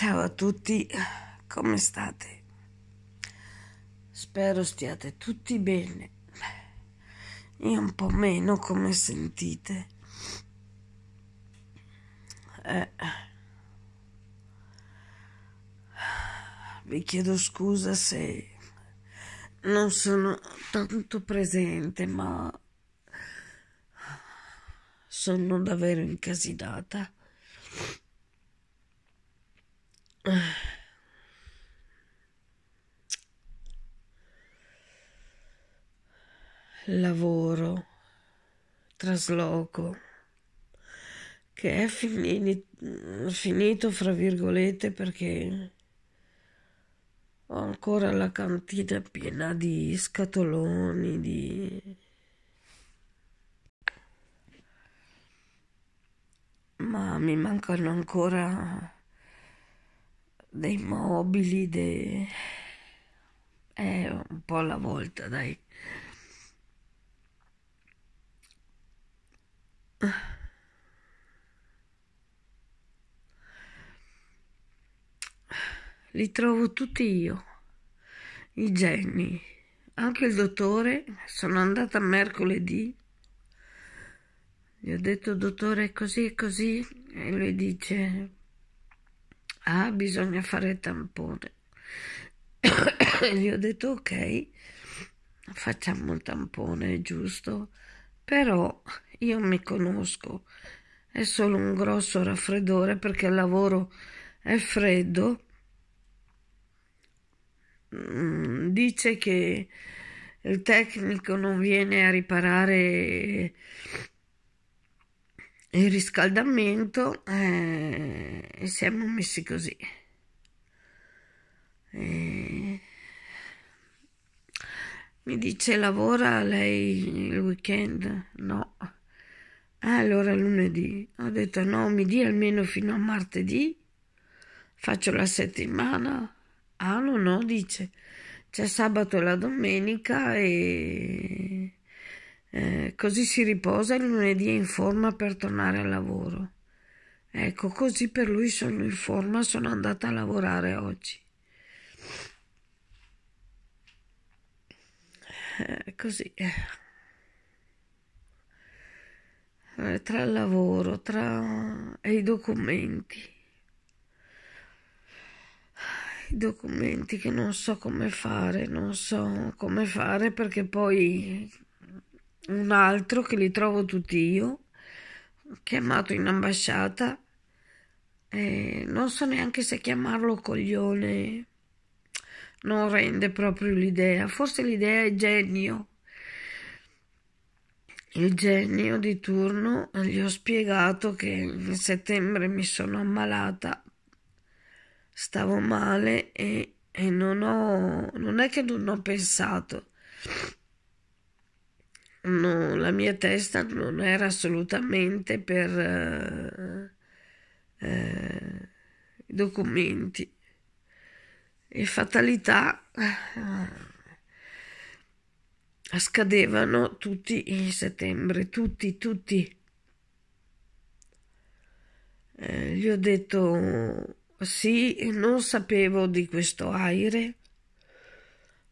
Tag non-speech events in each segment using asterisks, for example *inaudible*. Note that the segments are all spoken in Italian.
Ciao a tutti, come state? Spero stiate tutti bene. Io un po' meno, come sentite. Eh. Vi chiedo scusa se non sono tanto presente, ma sono davvero incasinata lavoro, trasloco, che è fini, finito fra virgolette perché ho ancora la cantina piena di scatoloni, di... ma mi mancano ancora dei mobili, dei... Eh, un po' alla volta, dai. Li trovo tutti io, i geni. Anche il dottore, sono andata mercoledì, gli ho detto dottore così e così e lui dice ah bisogna fare il tampone e *coughs* gli ho detto ok facciamo il tampone giusto però io mi conosco è solo un grosso raffreddore perché il lavoro è freddo mm, dice che il tecnico non viene a riparare il riscaldamento eh, e siamo messi così. E... Mi dice lavora lei il weekend? No. Ah, allora lunedì ho detto no, mi dia almeno fino a martedì, faccio la settimana. Ah no, no, dice c'è sabato e la domenica e eh, così si riposa il lunedì è in forma per tornare al lavoro. Ecco, così per lui sono in forma, sono andata a lavorare oggi. Eh, così. Eh, tra il lavoro, tra... e i documenti. I documenti che non so come fare, non so come fare perché poi un altro che li trovo tutti io, chiamato in ambasciata. Eh, non so neanche se chiamarlo coglione, non rende proprio l'idea. Forse l'idea è genio. Il genio di turno gli ho spiegato che in settembre mi sono ammalata, stavo male e, e non ho. non è che non ho pensato no, la mia testa non era assolutamente per uh, i documenti e fatalità uh, scadevano tutti in settembre, tutti, tutti. Eh, gli ho detto sì, non sapevo di questo aire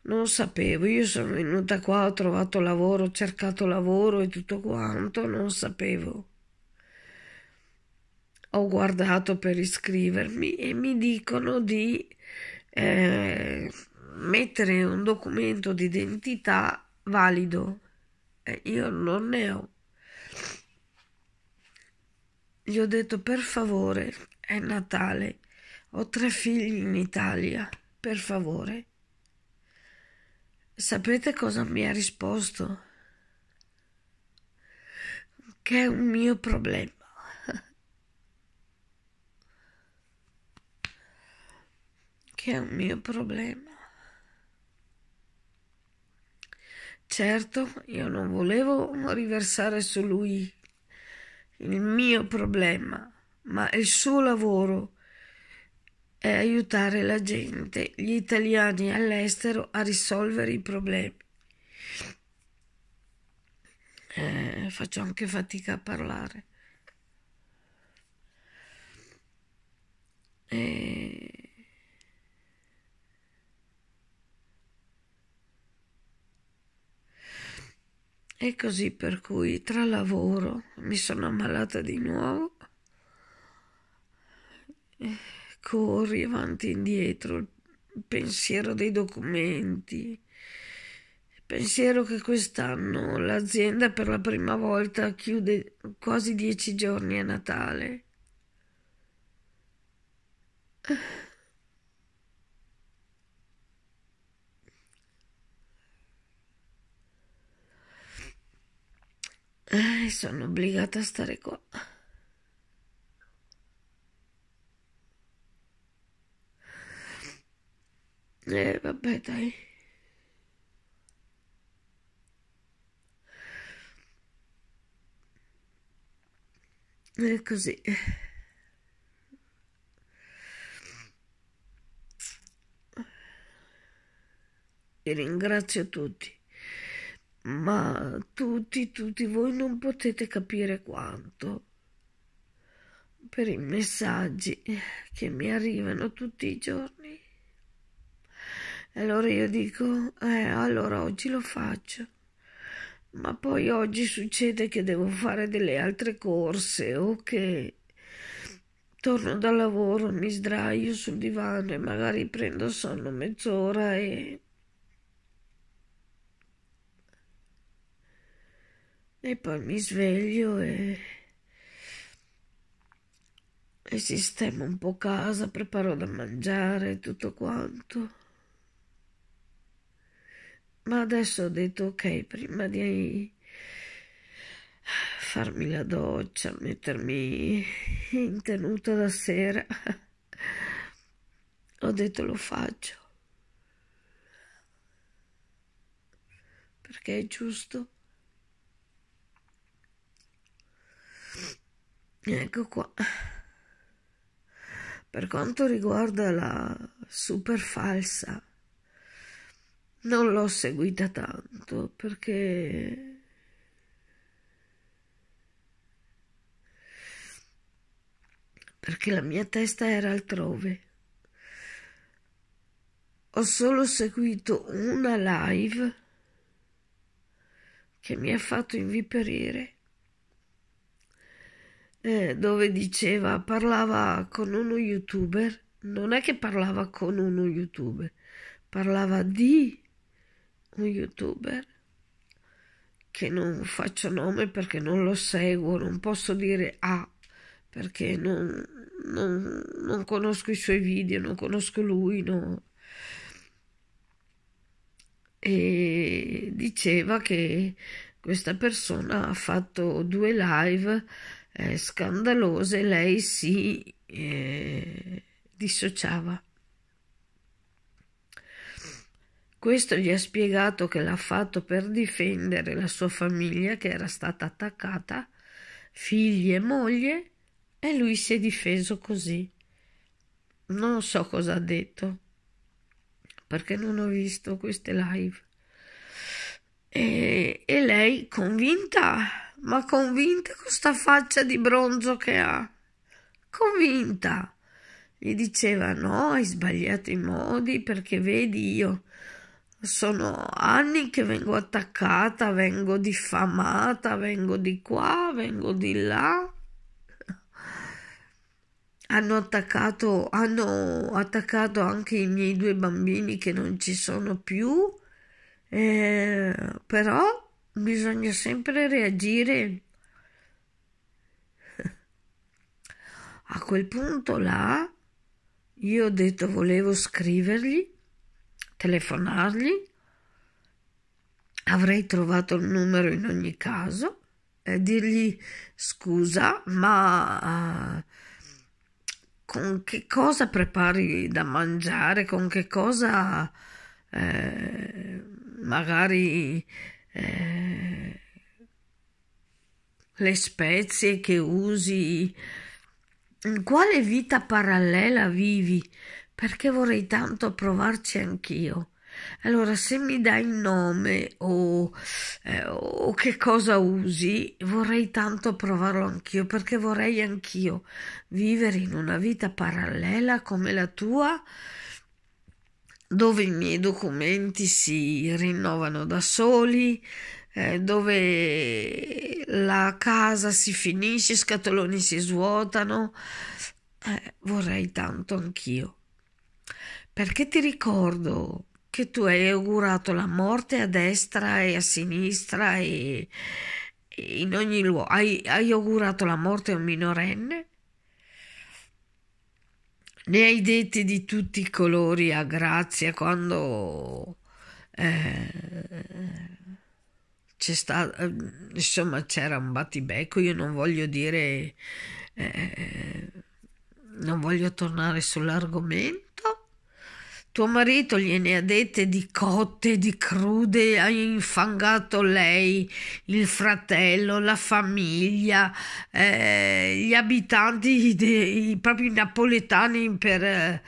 non sapevo, io sono venuta qua, ho trovato lavoro, ho cercato lavoro e tutto quanto, non sapevo. Ho guardato per iscrivermi e mi dicono di eh, mettere un documento d'identità valido. Eh, io non ne ho. Gli ho detto per favore, è Natale, ho tre figli in Italia, per favore Sapete cosa mi ha risposto? Che è un mio problema. Che è un mio problema. Certo, io non volevo riversare su lui il mio problema, ma il suo lavoro è aiutare la gente, gli italiani all'estero, a risolvere i problemi. Eh, faccio anche fatica a parlare. Eh... E così per cui tra lavoro mi sono ammalata di nuovo corri avanti e indietro, il pensiero dei documenti, il pensiero che quest'anno l'azienda per la prima volta chiude quasi dieci giorni a Natale. Eh, sono obbligata a stare qua. Eh, vabbè, dai. E così. Vi ringrazio tutti, ma tutti, tutti voi non potete capire quanto per i messaggi che mi arrivano tutti i giorni allora io dico, eh, allora oggi lo faccio. Ma poi oggi succede che devo fare delle altre corse o che torno dal lavoro, mi sdraio sul divano e magari prendo sonno mezz'ora e... E poi mi sveglio e... e sistemo un po' casa, preparo da mangiare e tutto quanto ma adesso ho detto ok, prima di farmi la doccia, mettermi in tenuta da sera, ho detto lo faccio. Perché è giusto. Ecco qua. Per quanto riguarda la super falsa, non l'ho seguita tanto perché perché la mia testa era altrove. Ho solo seguito una live che mi ha fatto inviperire, eh, dove diceva, parlava con uno youtuber, non è che parlava con uno youtuber, parlava di un youtuber che non faccio nome perché non lo seguo, non posso dire A ah, perché non, non, non conosco i suoi video, non conosco lui, no. E diceva che questa persona ha fatto due live eh, scandalose, lei si eh, dissociava Questo gli ha spiegato che l'ha fatto per difendere la sua famiglia che era stata attaccata, figli e moglie, e lui si è difeso così. Non so cosa ha detto, perché non ho visto queste live. E, e lei convinta, ma convinta con questa faccia di bronzo che ha. Convinta. Gli diceva no, hai sbagliato i modi perché vedi io sono anni che vengo attaccata, vengo diffamata, vengo di qua, vengo di là. Hanno attaccato, hanno attaccato anche i miei due bambini che non ci sono più, eh, però bisogna sempre reagire. A quel punto là, io ho detto volevo scrivergli telefonargli, avrei trovato il numero in ogni caso e dirgli scusa, ma uh, con che cosa prepari da mangiare, con che cosa eh, magari eh, le spezie che usi, in quale vita parallela vivi perché vorrei tanto provarci anch'io. Allora, se mi dai il nome o, eh, o, che cosa usi, vorrei tanto provarlo anch'io, perché vorrei anch'io vivere in una vita parallela come la tua, dove i miei documenti si rinnovano da soli, eh, dove la casa si finisce, i scatoloni si svuotano. Eh, vorrei tanto anch'io perché ti ricordo che tu hai augurato la morte a destra e a sinistra e, in ogni luogo. Hai, hai augurato la morte a un minorenne? Ne hai detti di tutti i colori a grazia quando... Eh, c'è stato eh, insomma c'era un battibecco io non voglio dire eh, non voglio tornare sull'argomento tuo marito gliene ha dette di cotte, di crude, ha infangato lei, il fratello, la famiglia, eh, gli abitanti, dei, proprio i napoletani per eh,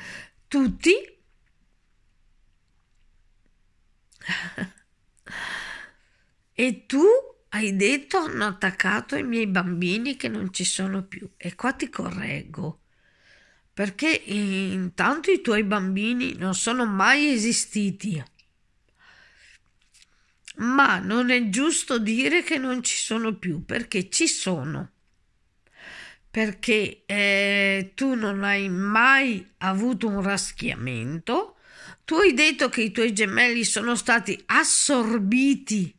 tutti. e tu hai detto hanno attaccato i miei bambini che non ci sono più. E qua ti correggo perché intanto i tuoi bambini non sono mai esistiti. Ma non è giusto dire che non ci sono più, perché ci sono. Perché eh, tu non hai mai avuto un raschiamento, tu hai detto che i tuoi gemelli sono stati assorbiti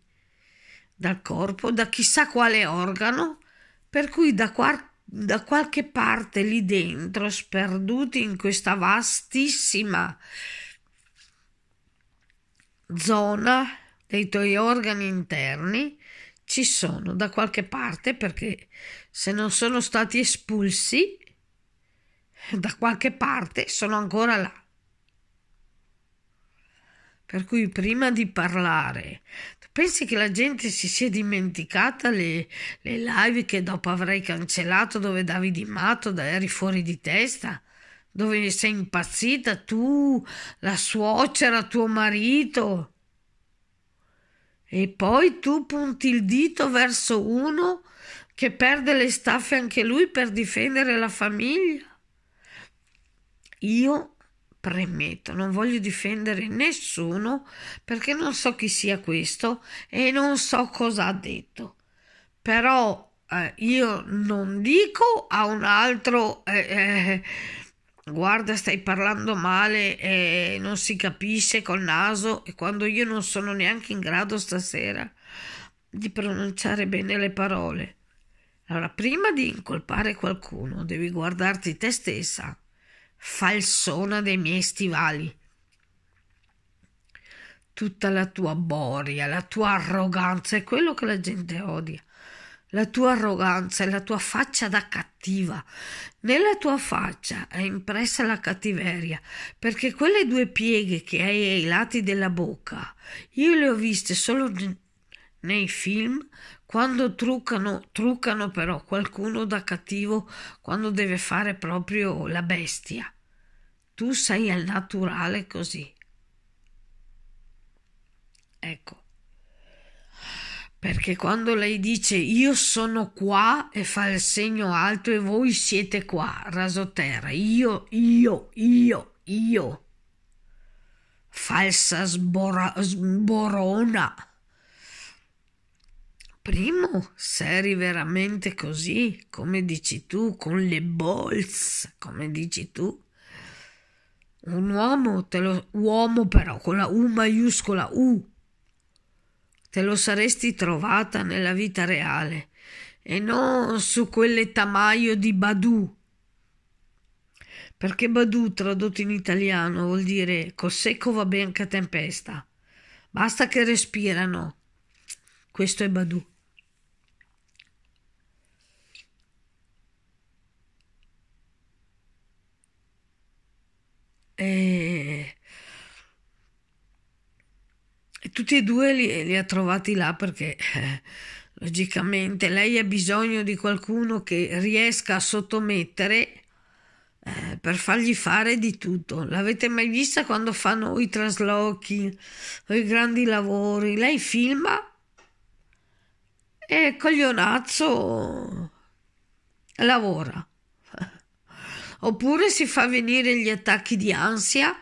dal corpo, da chissà quale organo, per cui da, quart- da qualche parte lì dentro, sperduti in questa vastissima zona dei tuoi organi interni, ci sono da qualche parte perché se non sono stati espulsi, da qualche parte sono ancora là. Per cui prima di parlare Pensi che la gente si sia dimenticata le, le live che dopo avrei cancellato dove davi di matto, da eri fuori di testa? Dove sei impazzita tu, la suocera, tuo marito? E poi tu punti il dito verso uno che perde le staffe anche lui per difendere la famiglia? Io Premetto, non voglio difendere nessuno perché non so chi sia questo e non so cosa ha detto. Però eh, io non dico a un altro eh, eh, guarda stai parlando male e non si capisce col naso e quando io non sono neanche in grado stasera di pronunciare bene le parole. Allora, prima di incolpare qualcuno, devi guardarti te stessa falsona dei miei stivali. Tutta la tua boria, la tua arroganza è quello che la gente odia. La tua arroganza è la tua faccia da cattiva. Nella tua faccia è impressa la cattiveria, perché quelle due pieghe che hai ai lati della bocca, io le ho viste solo nei film quando truccano, truccano però qualcuno da cattivo quando deve fare proprio la bestia. Tu sei al naturale così. Ecco. Perché quando lei dice io sono qua e fa il segno alto e voi siete qua, raso terra, io, io, io, io. Falsa sbora, sborona. Primo, se eri veramente così, come dici tu, con le balls, come dici tu. Un uomo, te lo, uomo però con la U maiuscola U, te lo saresti trovata nella vita reale e non su quelle tamaio di Badu. Perché Badu tradotto in italiano vuol dire col secco va bene a tempesta. Basta che respirano questo è Badu. E... e tutti e due li, li ha trovati là perché eh, logicamente lei ha bisogno di qualcuno che riesca a sottomettere eh, per fargli fare di tutto. L'avete mai vista quando fanno i traslochi o i grandi lavori? Lei filma e coglionazzo lavora. Oppure si fa venire gli attacchi di ansia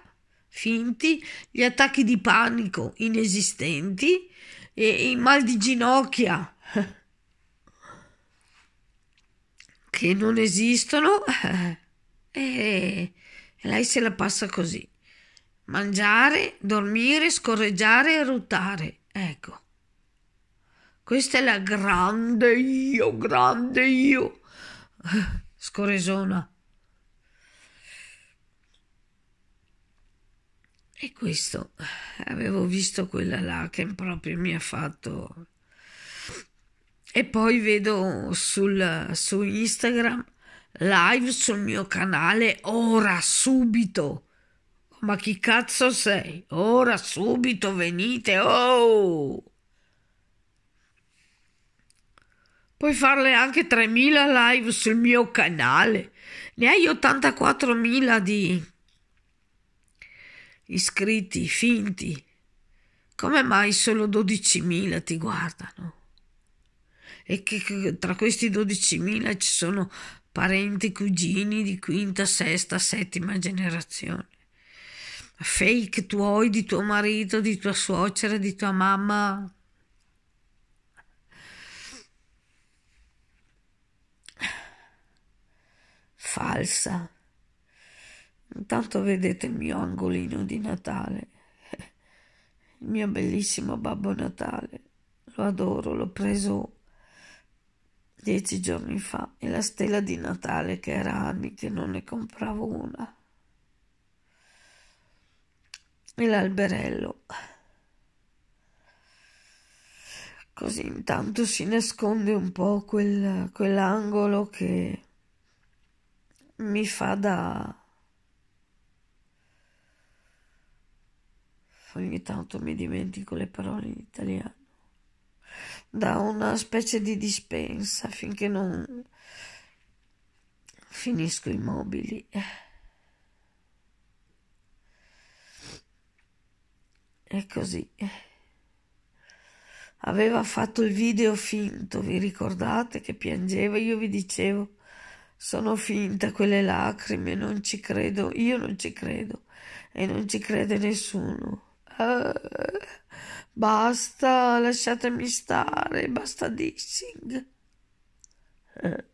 finti, gli attacchi di panico inesistenti e il mal di ginocchia che non esistono e lei se la passa così. Mangiare, dormire, scorreggiare e ruttare. Ecco. Questa è la grande io, grande io. Scoresona. E questo, avevo visto quella là che proprio mi ha fatto... E poi vedo sul, su Instagram live sul mio canale ora, subito. Ma chi cazzo sei? Ora, subito, venite, oh! Puoi farle anche 3.000 live sul mio canale. Ne hai 84.000 di iscritti finti. Come mai solo 12.000 ti guardano? E che, che tra questi 12.000 ci sono parenti, cugini di quinta, sesta, settima generazione. Fake tuoi, di tuo marito, di tua suocera, di tua mamma, falsa. Intanto vedete il mio angolino di Natale, *laughs* il mio bellissimo Babbo Natale. Lo adoro, l'ho preso dieci giorni fa e la stella di Natale che era anni che non ne compravo una. E l'alberello. Così intanto si nasconde un po' quel, quell'angolo che mi fa da... ogni tanto mi dimentico le parole in italiano, da una specie di dispensa finché non finisco i mobili. E così. Aveva fatto il video finto, vi ricordate che piangeva? Io vi dicevo sono finta quelle lacrime, non ci credo, io non ci credo e non ci crede nessuno. Ah, basta, lasciatemi stare, basta dissing. Eh.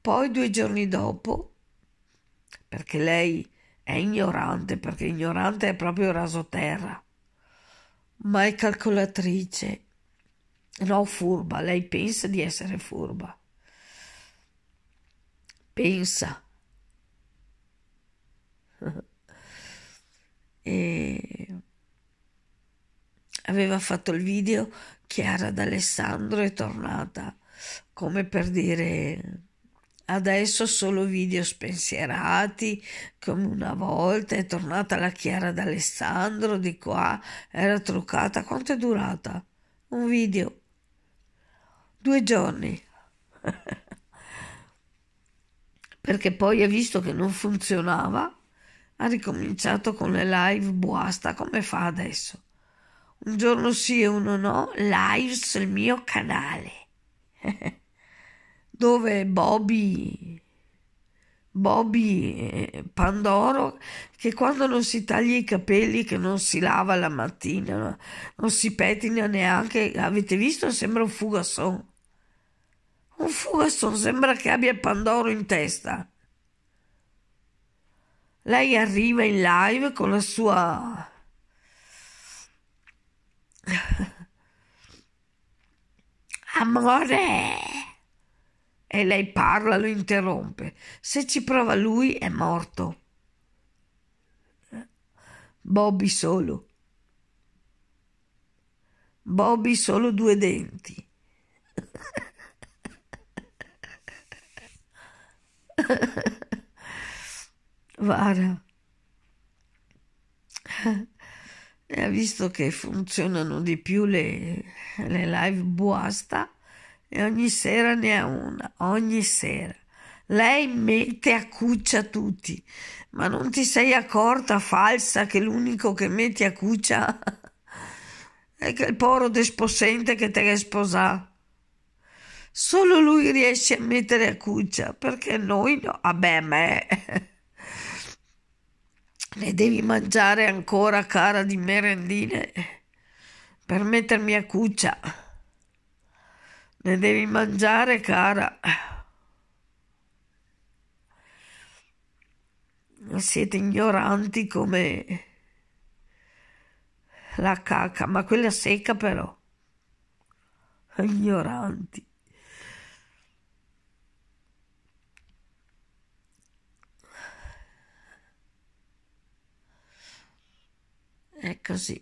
Poi due giorni dopo, perché lei è ignorante, perché ignorante è proprio raso terra, ma è calcolatrice. No, furba, lei pensa di essere furba pensa. e aveva fatto il video Chiara d'Alessandro è tornata come per dire adesso solo video spensierati come una volta è tornata la Chiara d'Alessandro di qua era truccata quanto è durata un video due giorni *laughs* perché poi ha visto che non funzionava, ha ricominciato con le live buasta come fa adesso. Un giorno sì e uno no, live sul mio canale, *laughs* dove Bobby, Bobby eh, Pandoro, che quando non si taglia i capelli, che non si lava la mattina, non si pettina neanche, avete visto, sembra un fugasson un fugasso sembra che abbia Pandoro in testa. Lei arriva in live con la sua... Amore! E lei parla, lo interrompe. Se ci prova lui è morto. Bobby solo. Bobby solo due denti. *laughs* Vara. E ha visto che funzionano di più le, le live buasta e ogni sera ne ha una, ogni sera. Lei mette a cuccia tutti, ma non ti sei accorta, falsa, che l'unico che metti a cuccia *laughs* è che il poro desposente che te che sposato. Solo lui riesce a mettere a cuccia perché noi no. Vabbè, me. *laughs* Ne devi mangiare ancora, cara, di merendine per mettermi a cuccia. Ne devi mangiare, cara. Siete ignoranti come la cacca, ma quella secca però. Ignoranti. È così.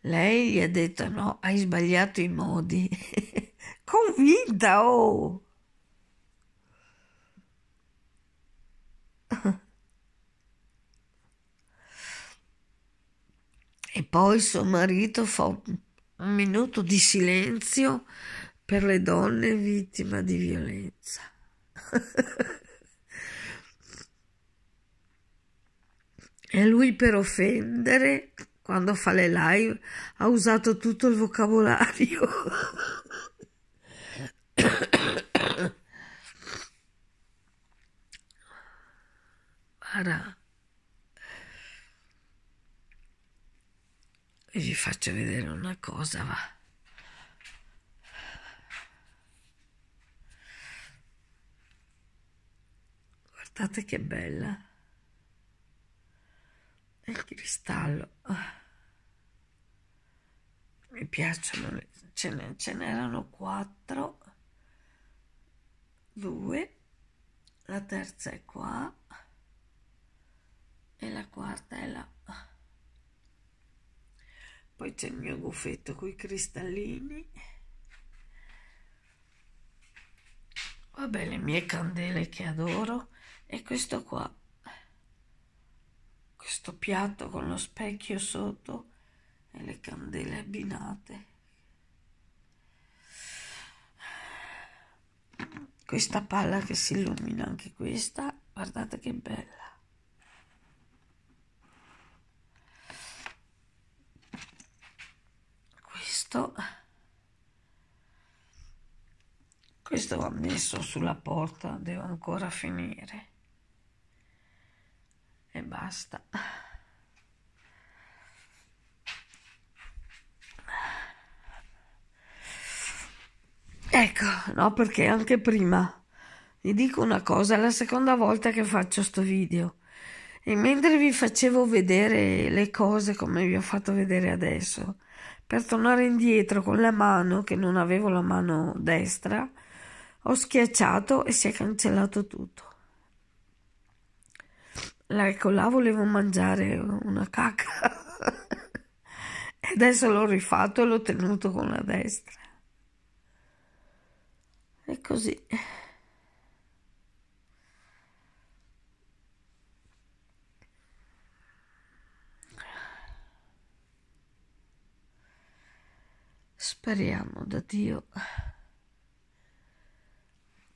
Lei gli ha detto no, hai sbagliato i modi. *laughs* Convinta, oh! e poi suo marito fa un minuto di silenzio per le donne vittime di violenza. *laughs* E lui per offendere, quando fa le live, ha usato tutto il vocabolario. Guarda. vi faccio vedere una cosa, va. Guardate che bella il cristallo. Ah. Mi piacciono, le, ce, n'erano quattro, due, la terza è qua e la quarta è là. Poi c'è il mio goffetto con i cristallini. Vabbè, le mie candele che adoro e questo qua questo piatto con lo specchio sotto e le candele abbinate. Questa palla che si illumina anche questa, guardate che bella. Questo, questo va messo sulla porta, devo ancora finire e basta ecco no perché anche prima vi dico una cosa è la seconda volta che faccio sto video e mentre vi facevo vedere le cose come vi ho fatto vedere adesso per tornare indietro con la mano che non avevo la mano destra ho schiacciato e si è cancellato tutto Ecco, là volevo mangiare una cacca. *laughs* e adesso l'ho rifatto e l'ho tenuto con la destra. E così. Speriamo da Dio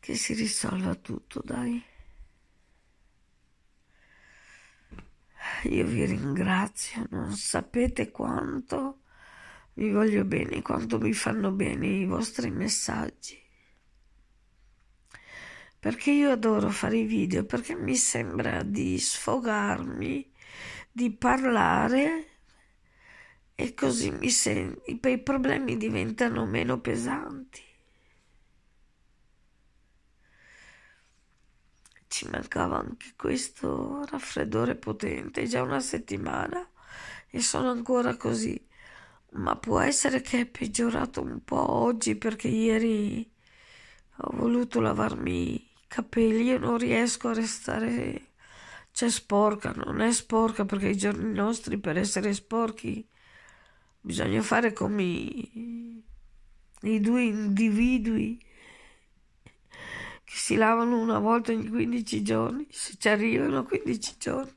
che si risolva tutto, dai. Io vi mm. ringrazio, non sapete quanto vi voglio bene, quanto mi fanno bene i vostri messaggi. Perché io adoro fare i video, perché mi sembra di sfogarmi, di parlare e così mi sento, i problemi diventano meno pesanti. Ci mancava anche questo raffreddore potente, già una settimana e sono ancora così. Ma può essere che è peggiorato un po' oggi perché ieri ho voluto lavarmi i capelli e non riesco a restare cioè sporca, non è sporca perché i giorni nostri per essere sporchi bisogna fare come i, i due individui che si lavano una volta ogni 15 giorni, se ci arrivano 15 giorni.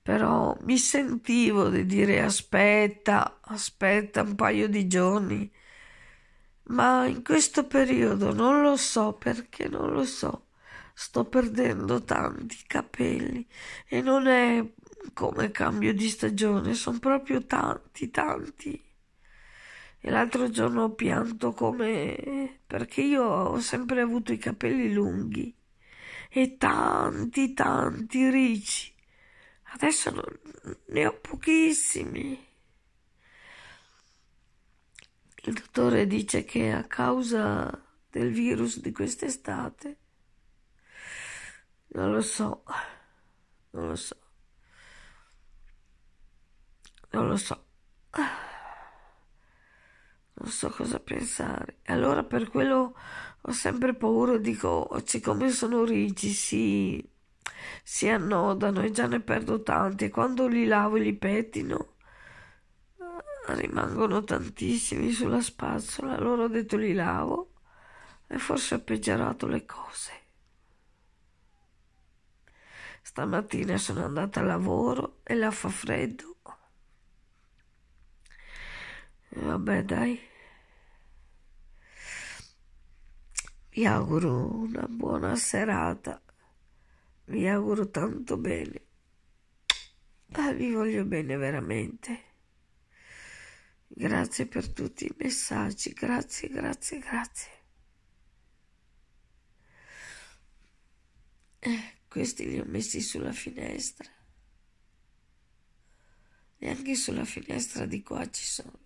Però mi sentivo di dire aspetta, aspetta un paio di giorni, ma in questo periodo non lo so perché non lo so. Sto perdendo tanti capelli e non è come cambio di stagione, sono proprio tanti, tanti. E l'altro giorno ho pianto come... perché io ho sempre avuto i capelli lunghi e tanti, tanti ricci. Adesso non... ne ho pochissimi. Il dottore dice che a causa del virus di quest'estate, non lo so, non lo so, non lo so. Ah non so cosa pensare. Allora per quello ho sempre paura, dico, oh, siccome sono ricci, si, si annodano e già ne perdo tanti, e quando li lavo e li pettino eh, rimangono tantissimi sulla spazzola, allora ho detto li lavo e forse ho peggiorato le cose. Stamattina sono andata al lavoro e là fa freddo vabbè dai, vi auguro una buona serata, vi auguro tanto bene, ma ah, vi voglio bene veramente. Grazie per tutti i messaggi, grazie, grazie, grazie. Eh, questi li ho messi sulla finestra. Neanche sulla finestra di qua ci sono.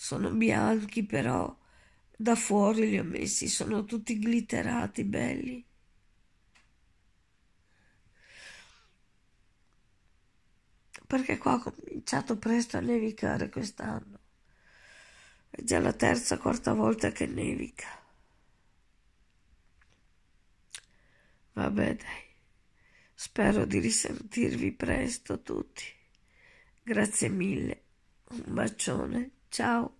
Sono bianchi però, da fuori li ho messi, sono tutti glitterati, belli. Perché qua ha cominciato presto a nevicare quest'anno. È già la terza, quarta volta che nevica. Vabbè, dai. Spero di risentirvi presto tutti. Grazie mille. Un bacione. 找。